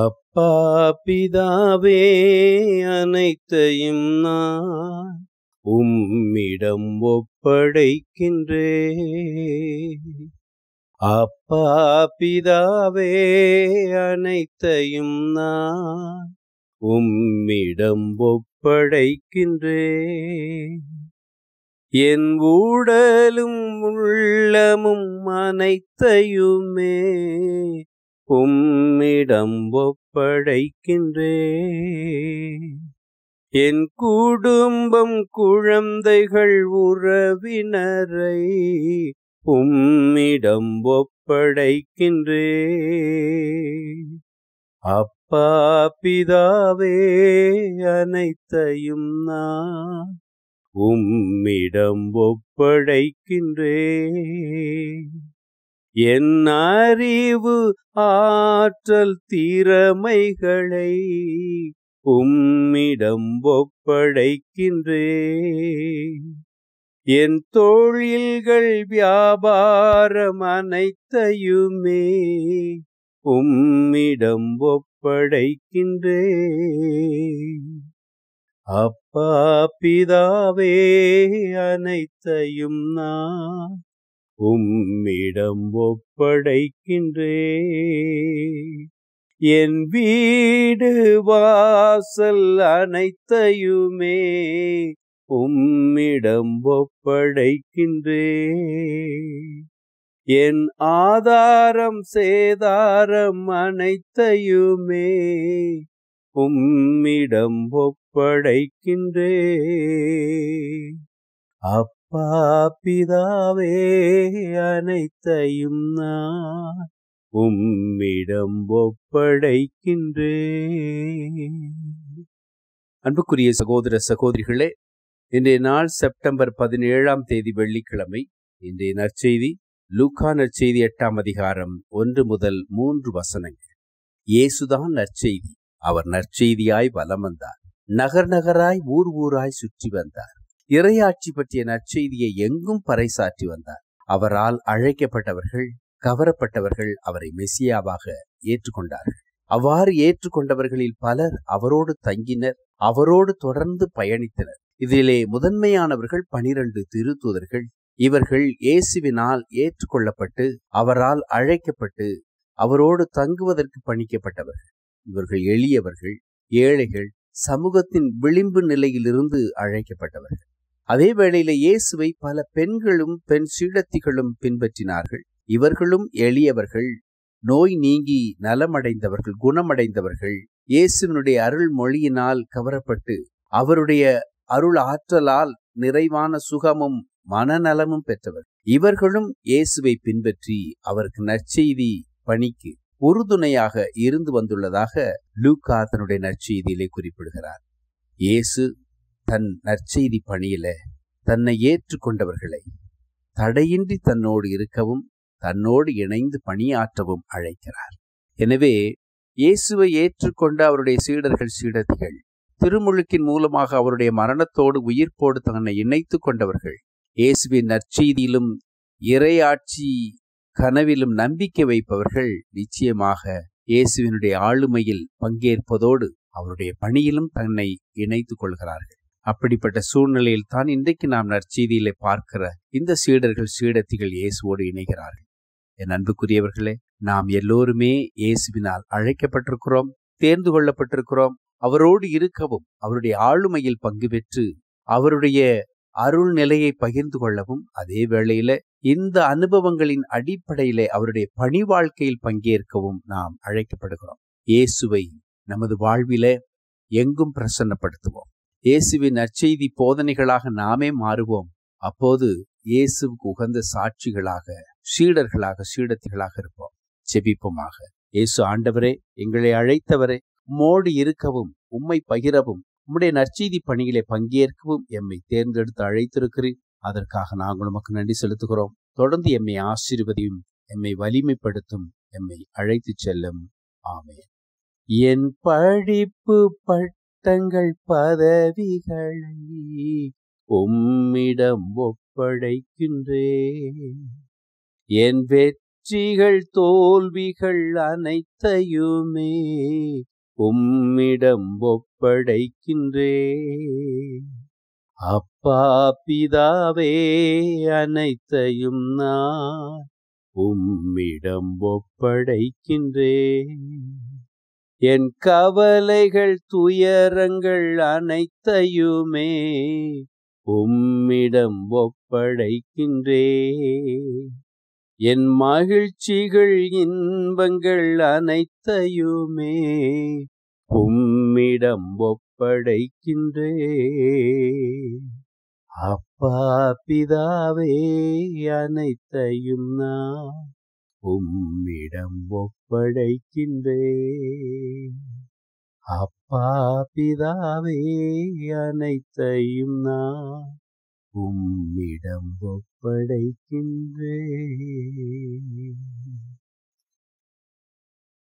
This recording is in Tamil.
அப்பா பிதாவே அனைத்தையும் நான் உம்மிடம் ஒப்படைக்கின்றே அப்பா பிதாவே அனைத்தையும் நான் உம்மிடம் ஒப்படைக்கின்றே என் ஊடலும் உள்ளமும் அனைத்தையுமே உம்மிடம் ஒப்படைக்கின்றே என் குடும்பம் குழந்தைகள் உறவினரை உம்மிடம் ஒப்படைக்கின்றே அப்பா பிதாவே அனைத்தையும் நான் உம்மிடம் ஒப்படைக்கின்றே என் அறிவு ஆற்றல் திறமைகளை உம்மிடம் ஒப்படைக்கின்றே என் தொழில்கள் வியாபாரம் அனைத்தையுமே உம்மிடம் ஒப்படைக்கின்றே அப்பா பிதாவே அனைத்தையும் நான் உம்மிடம் ஒப்படைக்கின்றே என் வீடு வாசல் அனைத்தையுமே உம்மிடம் ஒப்படைக்கின்றே என் ஆதாரம் சேதாரம் அனைத்தையுமே உம்மிடம் ஒப்படைக்கின்றே அப் பாப்பிதாவே அனைத்தையும் நான் உம்மிடம் ஒப்படைக்கின்றே அன்புக்குரிய சகோதர சகோதரிகளே இன்றைய நாள் செப்டம்பர் பதினேழாம் தேதி வெள்ளிக்கிழமை இன்றைய நற்செய்தி லூகா நற்செய்தி எட்டாம் அதிகாரம் ஒன்று முதல் மூன்று வசனங்கள் இயேசுதான் நற்செய்தி அவர் நற்செய்தியாய் வலம் வந்தார் நகர் நகராய் ஊர் ஊராய் சுற்றி வந்தார் இரையாட்சி பற்றிய நற்செய்தியை எங்கும் பறைசாற்றி வந்தார் அவரால் அழைக்கப்பட்டவர்கள் கவரப்பட்டவர்கள் அவரை மெசியாவாக ஏற்றுக்கொண்டார்கள் அவ்வாறு ஏற்றுக்கொண்டவர்களில் பலர் அவரோடு தங்கினர் அவரோடு தொடர்ந்து பயணித்தனர் இதிலே முதன்மையானவர்கள் பனிரெண்டு திருத்துதர்கள் இவர்கள் இயேசுவினால் ஏற்றுக்கொள்ளப்பட்டு அவரால் அழைக்கப்பட்டு அவரோடு தங்குவதற்கு பணிக்கப்பட்டவர்கள் இவர்கள் எளியவர்கள் ஏழைகள் சமூகத்தின் விளிம்பு நிலையிலிருந்து அழைக்கப்பட்டவர்கள் அதே வேளையில இயேசுவை பல பெண்களும் பெண் சீடத்திகளும் பின்பற்றினார்கள் இவர்களும் எளியவர்கள் நோய் நீங்கி நலமடைந்தவர்கள் குணமடைந்தவர்கள் இயேசுவினுடைய அருள் மொழியினால் கவரப்பட்டு அவருடைய அருள் ஆற்றலால் நிறைவான சுகமும் மனநலமும் பெற்றவர் இவர்களும் இயேசுவை பின்பற்றி அவருக்கு நற்செய்தி பணிக்கு உறுதுணையாக இருந்து வந்துள்ளதாக லூக்கா தன்னுடைய நற்செய்தியிலே குறிப்பிடுகிறார் இயேசு தன் நற்செய்தி பணியில தன்னை ஏற்றுக்கொண்டவர்களை தடையின்றி தன்னோடு இருக்கவும் தன்னோடு இணைந்து பணியாற்றவும் அழைக்கிறார் எனவே இயேசுவை ஏற்றுக்கொண்ட அவருடைய சீடர்கள் சீடதிகள் திருமுழுக்கின் மூலமாக அவருடைய மரணத்தோடு உயிர்ப்போடு தன்னை இணைத்து கொண்டவர்கள் இயேசுவின் நற்செய்தியிலும் இறையாட்சி கனவிலும் நம்பிக்கை வைப்பவர்கள் நிச்சயமாக இயேசுவினுடைய ஆளுமையில் பங்கேற்பதோடு அவருடைய பணியிலும் தன்னை இணைத்து கொள்கிறார்கள் அப்படிப்பட்ட சூழ்நிலையில் தான் இன்றைக்கு நாம் நற்செய்தியில பார்க்கிற இந்த சீடர்கள் சீடத்திகள் இயேசுவோடு இணைகிறார்கள் என் அன்புக்குரியவர்களே நாம் எல்லோருமே இயேசுவினால் அழைக்கப்பட்டிருக்கிறோம் தேர்ந்து கொள்ளப்பட்டிருக்கிறோம் அவரோடு இருக்கவும் அவருடைய ஆளுமையில் பங்கு பெற்று அவருடைய அருள் நிலையை பகிர்ந்து கொள்ளவும் அதே வேளையில இந்த அனுபவங்களின் அடிப்படையில அவருடைய பணி வாழ்க்கையில் பங்கேற்கவும் நாம் அழைக்கப்படுகிறோம் இயேசுவை நமது வாழ்வில எங்கும் பிரசன்னப்படுத்துவோம் இயேசுவின் நற்செய்தி போதனைகளாக நாமே மாறுவோம் அப்போது இயேசுவுக்கு உகந்த சாட்சிகளாக சீடர்களாக சீடத்திகளாக இருப்போம் செபிப்போமாக இயேசு ஆண்டவரே எங்களை அழைத்தவரே மோடு இருக்கவும் உம்மை பகிரவும் உம்முடைய நற்செய்தி பணியிலே பங்கேற்கவும் எம்மை தேர்ந்தெடுத்து அழைத்திருக்கிறேன் அதற்காக நாங்கள் உமக்கு நன்றி செலுத்துகிறோம் தொடர்ந்து எம்மை ஆசீர்வதியும் எம்மை வலிமைப்படுத்தும் எம்மை அழைத்து செல்லும் ஆமே என் பழிப்பு பட் தங்கள் பதவிகளை உம்மிடம் ஒப்படைக்கின்றே என் வெற்றிகள் தோல்விகள் அனைத்தையுமே உம்மிடம் ஒப்படைக்கின்றே அப்பா பிதாவே அனைத்தையும் நான் உம்மிடம் ஒப்படைக்கின்றேன் என் கவலைகள் துயரங்கள் அனைத்தையுமே உம்மிடம் ஒப்படைக்கின்றே என் மகிழ்ச்சிகள் இன்பங்கள் அனைத்தையுமே உம்மிடம் ஒப்படைக்கின்றே அப்பா பிதாவே அனைத்தையும் நான் உம்மிடம் ஒப்படைக்கின்றே அப்பா பிதாவே அனைத்தையும் நான் உம்மிடம் ஒப்படைக்கின்றே